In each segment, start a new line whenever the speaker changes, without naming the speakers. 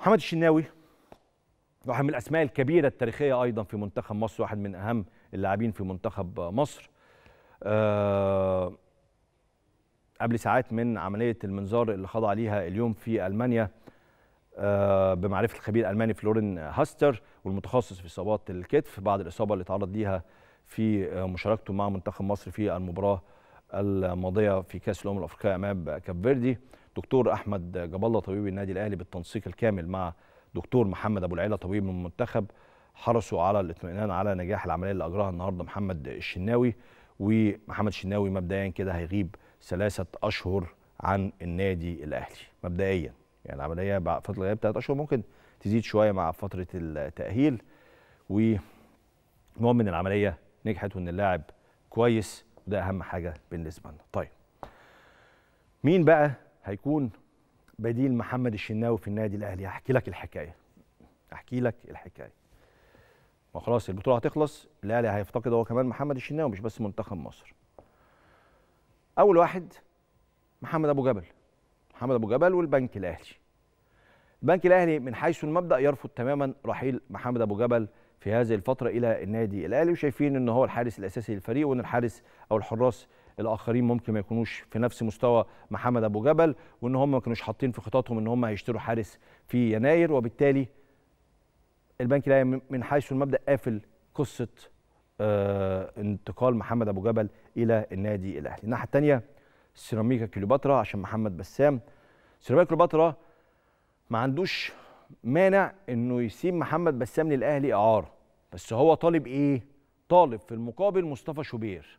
محمد الشناوي واحد من الاسماء الكبيره التاريخيه ايضا في منتخب مصر واحد من اهم اللاعبين في منتخب مصر أه قبل ساعات من عمليه المنظار اللي خضع ليها اليوم في المانيا أه بمعرفه الخبير الالماني فلورين هاستر والمتخصص في اصابات الكتف بعد الاصابه اللي تعرض ليها في آه، مشاركته مع منتخب مصر في المباراه الماضيه في كاس الامم الافريقيه امام كاب فيردي دكتور احمد جاب الله طبيب النادي الاهلي بالتنسيق الكامل مع دكتور محمد ابو العيله طبيب من المنتخب حرصوا على الاطمئنان على نجاح العمليه اللي اجراها النهارده محمد الشناوي ومحمد الشناوي مبدئيا كده هيغيب ثلاثه اشهر عن النادي الاهلي مبدئيا يعني العمليه بعد فتره غياب ثلاث اشهر ممكن تزيد شويه مع فتره التاهيل المهم ان العمليه نجحت وان اللاعب كويس وده اهم حاجه بالنسبه لنا طيب مين بقى هيكون بديل محمد الشناوي في النادي الاهلي هحكي لك الحكايه احكي لك الحكايه ما خلاص البطوله هتخلص الاهلي هيفتقد هو كمان محمد الشناوي مش بس منتخب مصر اول واحد محمد ابو جبل محمد ابو جبل والبنك الاهلي البنك الاهلي من حيث المبدا يرفض تماما رحيل محمد ابو جبل في هذه الفتره الى النادي الاهلي وشايفين ان هو الحارس الاساسي للفريق وان الحارس او الحراس الاخرين ممكن ما يكونوش في نفس مستوى محمد ابو جبل وان هم ما كانوش حاطين في خططهم ان هم هيشتروا حارس في يناير وبالتالي البنك الاهلي من حيث المبدا قافل قصه آه انتقال محمد ابو جبل الى النادي الاهلي الناحيه الثانيه سيراميكا كليوباترا عشان محمد بسام سيراميكا كليوباترا ما عندوش مانع انه يسيب محمد بسام للاهلي اعاره بس هو طالب ايه طالب في المقابل مصطفى شوبير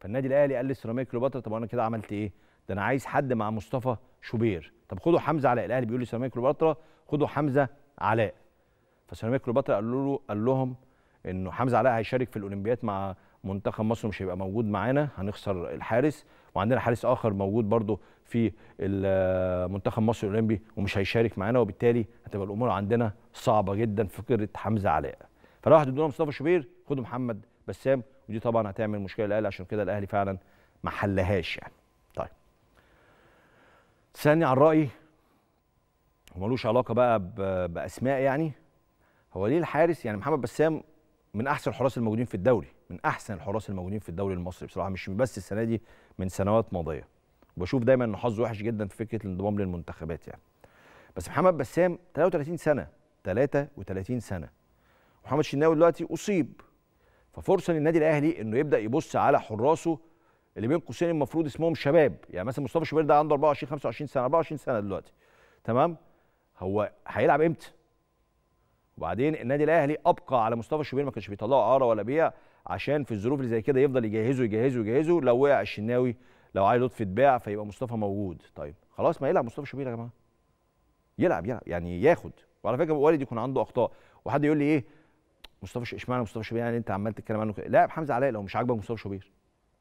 فالنادي الاهلي قال لسيراميكا كليوباترا طب انا كده عملت ايه؟ ده انا عايز حد مع مصطفى شوبير طب خدوا حمزه علاء الاهلي بيقول لسيراميكا كليوباترا خدوا حمزه علاء فسيراميكا كليوباترا قال له قال لهم انه حمزه علاء هيشارك في الاولمبياد مع منتخب مصر مش هيبقى موجود معانا هنخسر الحارس وعندنا حارس اخر موجود برضو في منتخب مصر الاولمبي ومش هيشارك معانا وبالتالي هتبقى الامور عندنا صعبه جدا فكره حمزه علاء فلو واحد مصطفى شوبير خدوا محمد بسام ودي طبعا هتعمل مشكله للاهلي عشان كده الاهلي فعلا ما حلهاش يعني طيب تسالني عن رايي ملوش علاقه بقى باسماء يعني هو ليه الحارس يعني محمد بسام من احسن الحراس الموجودين في الدوري من احسن الحراس الموجودين في الدوري المصري بصراحه مش بس السنه دي من سنوات ماضيه وبشوف دايما ان حظه وحش جدا في فكره الانضمام للمنتخبات يعني بس محمد بسام 33 سنه 33 سنه محمد شناوي دلوقتي اصيب ففرصه للنادي الاهلي انه يبدا يبص على حراسه اللي بين قوسين المفروض اسمهم شباب يعني مثلا مصطفى شوبير ده عنده 24 25 سنه 24 سنه دلوقتي تمام هو هيلعب امتى وبعدين النادي الاهلي ابقى على مصطفى شوبير ما كانش بيطلعه اعاره ولا بيع عشان في الظروف اللي زي كده يفضل يجهزه يجهزه يجهزه لو وقع الشناوي لو عايز لطفي اتباع فيبقى مصطفى موجود طيب خلاص ما يلعب مصطفى شوبير يا جماعه يلعب يلعب يعني ياخد وعلى فكره وارد يكون عنده اخطاء وحد يقول لي ايه مصطفى اشمعنى مصطفى شوبير يعني انت عمال تتكلم عنه كده لاعب حمزه علاء لو مش عاجبك مصطفى شوبير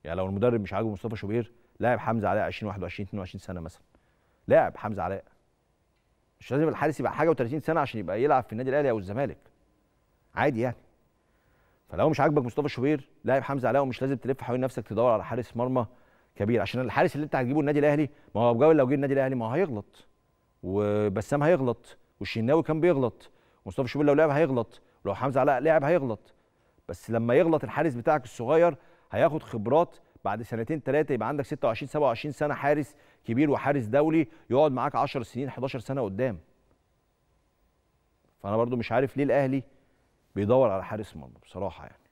يعني لو المدرب مش عاجبه مصطفى شوبير لاعب حمزه علاء 20 21 22 سنه مثلا لاعب حمزه علاء مش لازم الحارس يبقى حاجه و30 سنه عشان يبقى يلعب في النادي الاهلي او الزمالك عادي يعني فلو مش عاجبك مصطفى شوبير لاعب حمزه علاء ومش لازم تلف حوالين نفسك تدور على حارس مرمى كبير عشان الحارس اللي انت هتجيبه النادي الاهلي ما هو جاوي لو جه النادي الاهلي ما هو هيغلط وبسام هيغلط والشناوي كان بيغلط مصطفى شوبير لو لعب هيغلط لو حمزه علاء لعب هيغلط بس لما يغلط الحارس بتاعك الصغير هياخد خبرات بعد سنتين ثلاثه يبقى عندك 26 27 سنه حارس كبير وحارس دولي يقعد معاك 10 سنين 11 سنه قدام فانا برضو مش عارف ليه الاهلي بيدور على حارس مرمى بصراحه يعني